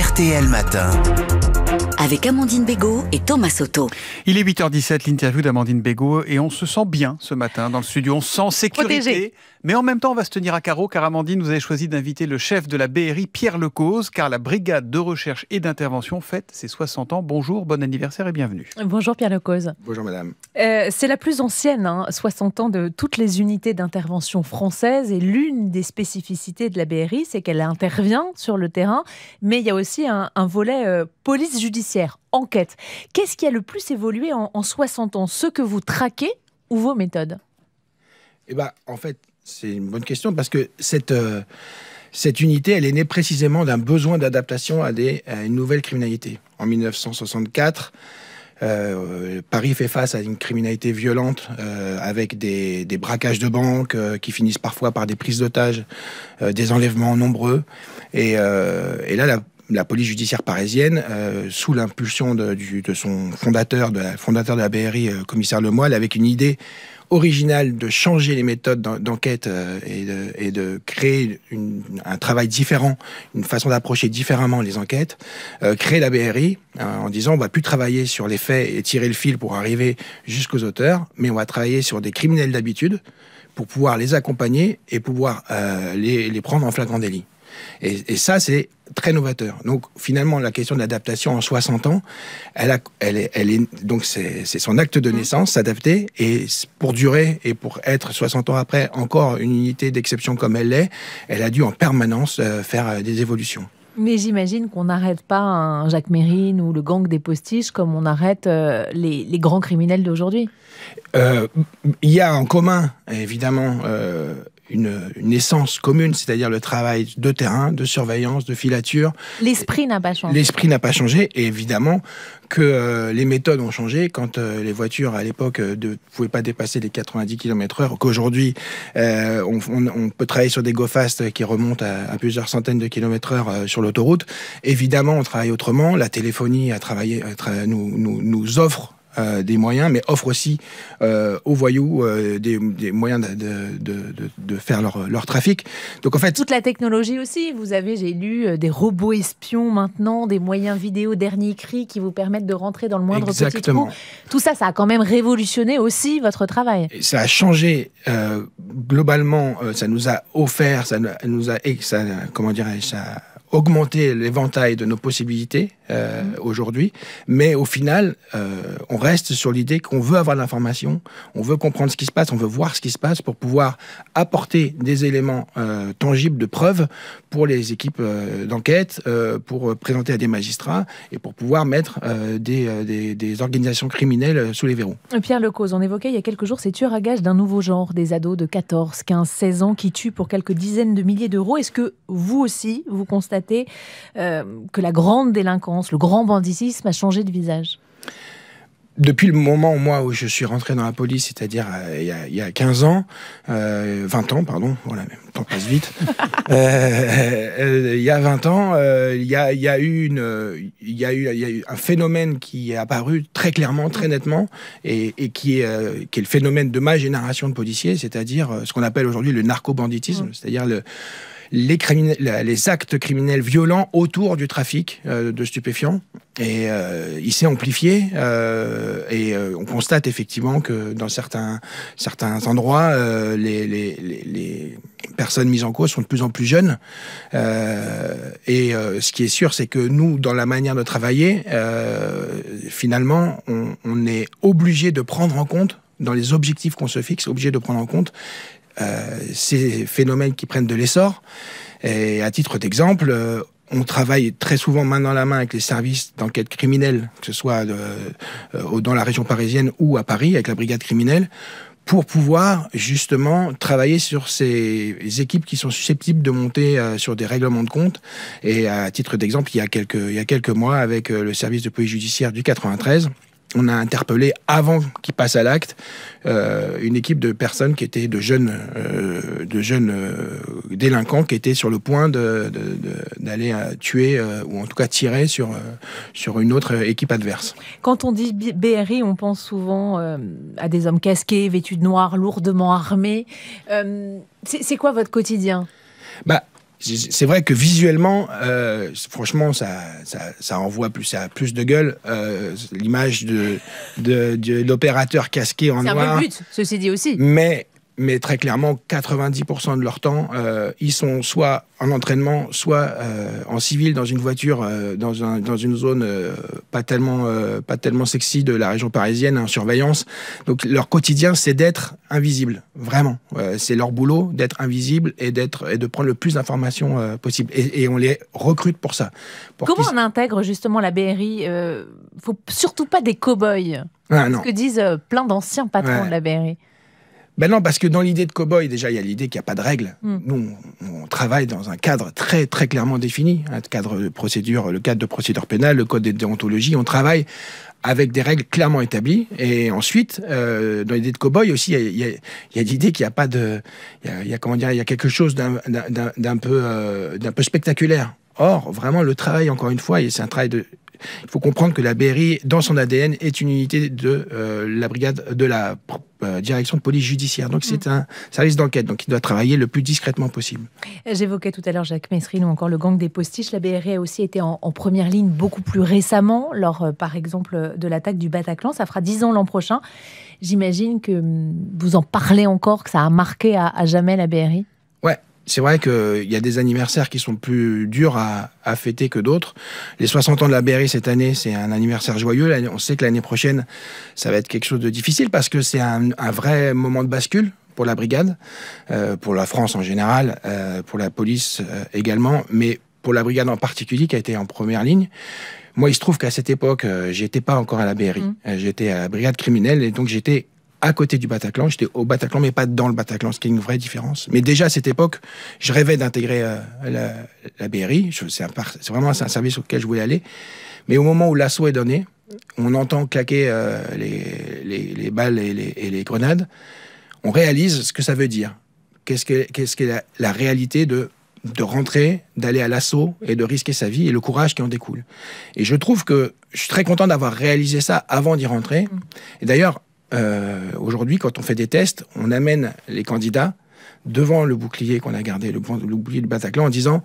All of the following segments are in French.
RTL Matin avec Amandine Bégaud et Thomas Soto. Il est 8h17, l'interview d'Amandine Bégaud, et on se sent bien ce matin dans le studio. On sent sécurité, mais en même temps, on va se tenir à carreau car Amandine, vous avez choisi d'inviter le chef de la BRI, Pierre Lecause, car la brigade de recherche et d'intervention fête ses 60 ans. Bonjour, bon anniversaire et bienvenue. Bonjour Pierre Lecause. Bonjour madame. Euh, c'est la plus ancienne, 60 hein, ans de toutes les unités d'intervention françaises, et l'une des spécificités de la BRI, c'est qu'elle intervient sur le terrain, mais il y a aussi un, volet euh, police judiciaire enquête. Qu'est-ce qui a le plus évolué en, 60 ans Ce que vous traquez ou vos méthodes et eh ben, en fait, c'est une bonne question parce que cette, euh, cette unité, elle est née précisément d'un besoin d'adaptation à, à, une nouvelle criminalité. En 1964, euh, Paris fait face à une criminalité violente euh, avec des, des, braquages de banques qui finissent parfois par des prises d'otages, des enlèvements nombreux. Et, et là, la, la police judiciaire parisienne, euh, sous l'impulsion de, son fondateur, de la, fondateur de la BRI, euh, commissaire Lemoyle, avec une idée originale de changer les méthodes d'enquête euh, et, de, créer un travail différent, une façon d'approcher différemment les enquêtes, créer la BRI en disant on va plus travailler sur les faits et tirer le fil pour arriver jusqu'aux auteurs, mais on va travailler sur des criminels d'habitude pour pouvoir les accompagner et pouvoir les prendre en flagrant délit. Et, ça, c'est très novateur. Donc finalement, la question de l'adaptation en 60 ans, elle, a, est, donc c'est son acte de mm. naissance, s'adapter, et pour durer et pour être 60 ans après encore une unité d'exception comme elle l'est, elle a dû en permanence euh, faire euh, des évolutions. Mais j'imagine qu'on n'arrête pas un Jacques Mérine ou le gang des postiches comme on arrête euh, les, grands criminels d'aujourd'hui. Il y a en commun, évidemment, une, essence commune, c'est-à-dire le travail de terrain, de surveillance, de filature. L'esprit n'a pas changé. L'esprit n'a pas changé, et évidemment que euh, les méthodes ont changé quand euh, les voitures à l'époque ne euh, pouvaient pas dépasser les 90 km/h, qu'aujourd'hui on, peut travailler sur des go-fast qui remontent à, plusieurs centaines de km/h sur l'autoroute. Évidemment, on travaille autrement. La téléphonie a travaillé, nous, nous, nous offre euh, des moyens, mais offre aussi euh, aux voyous euh, des, moyens de, faire leur, trafic. Donc en fait, toute la technologie aussi. Vous avez, j'ai lu des robots espions maintenant, des moyens vidéo dernier cri qui vous permettent de rentrer dans le moindre petit trou. Tout ça, ça a quand même révolutionné aussi votre travail. ça a changé globalement. ça nous a offert, ça nous a, ça, comment dirais-je, ça augmenter l'éventail de nos possibilités euh, mhm. aujourd'hui, mais au final, euh, on reste sur l'idée qu'on veut avoir l'information, on veut comprendre ce qui se passe, on veut voir ce qui se passe pour pouvoir apporter des éléments euh, tangibles de preuve pour les équipes d'enquête, pour présenter à des magistrats et pour pouvoir mettre des, organisations criminelles sous les verrous. Pierre Lecause, on évoquait il y a quelques jours ces tueurs à gages d'un nouveau genre, des ados de 14, 15, 16 ans qui tuent pour quelques dizaines de milliers d'euros. Est-ce que vous aussi, vous constatez euh, que la grande délinquance, le grand banditisme a changé de visage depuis le moment moi où je suis rentré dans la police, c'est-à-dire euh, il, y a 15 ans, 20 euh, ans pardon, voilà, le temps passe vite. il y a 20 ans, il y a, eu un phénomène qui est apparu très clairement, très nettement, et, qui est qui est le phénomène de ma génération de policiers, c'est-à-dire ce qu'on appelle aujourd'hui le narco-banditisme, mmh. c'est-à-dire le les, les actes criminels violents autour du trafic euh, de stupéfiants. Et euh, il s'est amplifié. Euh, et on constate effectivement que dans certains, certains endroits, les, les, les, personnes mises en cause sont de plus en plus jeunes. et ce qui est sûr, c'est que nous, dans la manière de travailler, finalement, on, on est obligé de prendre en compte dans les objectifs qu'on se fixe, obligé de prendre en compte euh, ces phénomènes qui prennent de l'essor. Et à titre d'exemple, euh, on travaille très souvent main dans la main avec les services d'enquête criminelle, que ce soit euh, dans la région parisienne ou à Paris, avec la brigade criminelle, pour pouvoir justement travailler sur ces équipes qui sont susceptibles de monter sur des règlements de compte. Et à titre d'exemple, il y a quelques, mois, avec le service de police judiciaire du 93, on a interpellé avant qu'il passe à l'acte euh, une équipe de personnes qui étaient de jeunes, euh, de jeunes euh, délinquants qui étaient sur le point d'aller tuer ou en tout cas tirer sur, sur une autre équipe adverse. Quand on dit BRI, on pense souvent à des hommes casqués, vêtus de noir, lourdement armés. C'est quoi votre quotidien bah, c'est vrai que visuellement, euh, franchement, ça, ça, envoie plus, a plus de gueule. Euh, l'image de, de, de l'opérateur casqué en noir. C'est un but, ceci dit aussi. Mais mais très clairement, 90% de leur temps, euh, ils sont soit en entraînement, soit euh, en civil dans une voiture, euh, dans, une zone pas, tellement, pas tellement sexy de la région parisienne, en hein, surveillance. Donc leur quotidien, c'est d'être invisible, vraiment. c'est leur boulot d'être invisible et, d'être, et de prendre le plus d'informations possible. Et, on les recrute pour ça. Comment on intègre justement la BRI Faut surtout pas des cow-boys. Ah, ce que disent plein d'anciens patrons de la BRI. Ben non, parce que dans l'idée de cow-boy, déjà, il y a l'idée qu'il n'y a pas de règles. Mm. Nous, on, travaille dans un cadre très, très clairement défini. Un hein, cadre procédure, le cadre de procédure pénale, le code de déontologie. On travaille avec des règles clairement établies. Et ensuite, euh, dans l'idée de cow-boy aussi, il y a, l'idée qu'il n'y a pas de, il y a, comment dire, il y a quelque chose d'un peu, euh, d'un peu spectaculaire. Or, vraiment, le travail, encore une fois, c'est un travail de il faut comprendre que la BRI, dans son ADN, est une unité de euh, la brigade de la euh, direction de police judiciaire. Donc c'est mm. un service d'enquête, donc il doit travailler le plus discrètement possible. J'évoquais tout à l'heure Jacques Messrine ou encore le gang des postiches. La BRI a aussi été en, première ligne beaucoup plus récemment, lors euh, par exemple de l'attaque du Bataclan. Ça fera dix ans l'an prochain. J'imagine que mm, vous en parlez encore, que ça a marqué à, jamais la BRI. Ouais, c'est vrai qu'il euh, y a des anniversaires qui sont plus durs à, fêter que d'autres. Les 60 ans de la BRI cette année, c'est un anniversaire joyeux. On sait que l'année prochaine, ça va être quelque chose de difficile parce que c'est un, vrai moment de bascule pour la brigade, euh, pour la France en général, euh, pour la police également, mais pour la brigade en particulier qui a été en première ligne. Moi, il se trouve qu'à cette époque, j'étais pas encore à la BRI. Mmh. J'étais à la brigade criminelle et donc j'étais à côté du Bataclan. J'étais au Bataclan, mais pas dans le Bataclan, ce qui est une vraie différence. Mais déjà à cette époque, je rêvais d'intégrer euh, la, BRI. C'est vraiment un service auquel je voulais aller. Mais au moment où l'assaut est donné, on entend claquer euh, les, balles et les, grenades. On réalise ce que ça veut dire. Qu'est-ce qu'est que la, réalité de de rentrer, d'aller à l'assaut et de risquer sa vie et le courage qui en découle. Et je trouve que je suis très content d'avoir réalisé ça avant d'y rentrer. Et d'ailleurs, euh, aujourd'hui, quand on fait des tests, on amène les candidats devant le bouclier qu'on a gardé, le, bouclier de Bataclan, en disant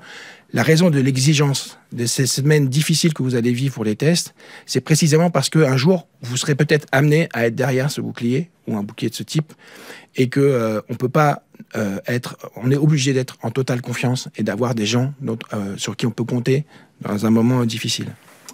la raison de l'exigence de ces semaines difficiles que vous allez vivre pour les tests, c'est précisément parce qu'un jour, vous serez peut-être amené à être derrière ce bouclier ou un bouclier de ce type, et qu'on euh, ne peut pas euh, être, on est obligé d'être en totale confiance et d'avoir des gens sur qui on peut compter dans un moment difficile.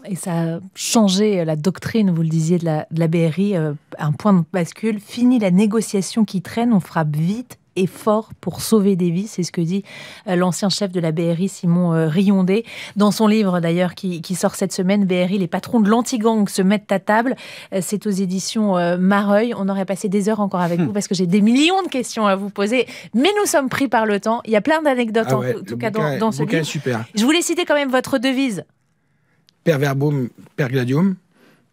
Et ça a changé euh, la doctrine, vous le disiez, de la, BRI, euh, un point de bascule. Fini la négociation qui traîne, on frappe vite et fort pour sauver des vies. C'est ce que dit euh, l'ancien chef de la BRI, Simon Riondet, Dans son livre, d'ailleurs, qui, qui, sort cette semaine, BRI, les patrons de l'anti-gang se mettent à table. C'est aux éditions Mareuil. On aurait passé des heures encore avec vous parce que j'ai des millions de questions à vous poser. Mais nous sommes pris par le temps. Il y a plein d'anecdotes, ah en tout cas, dans, ce livre. Super. Je voulais citer quand même votre devise Per verbum, per gladium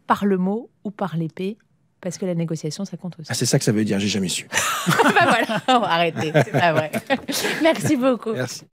Par le mot ou par l'épée parce que la négociation, ça compte aussi. Ah, c'est ça que ça veut dire, j'ai jamais su. ben voilà, on c'est pas vrai. Merci beaucoup.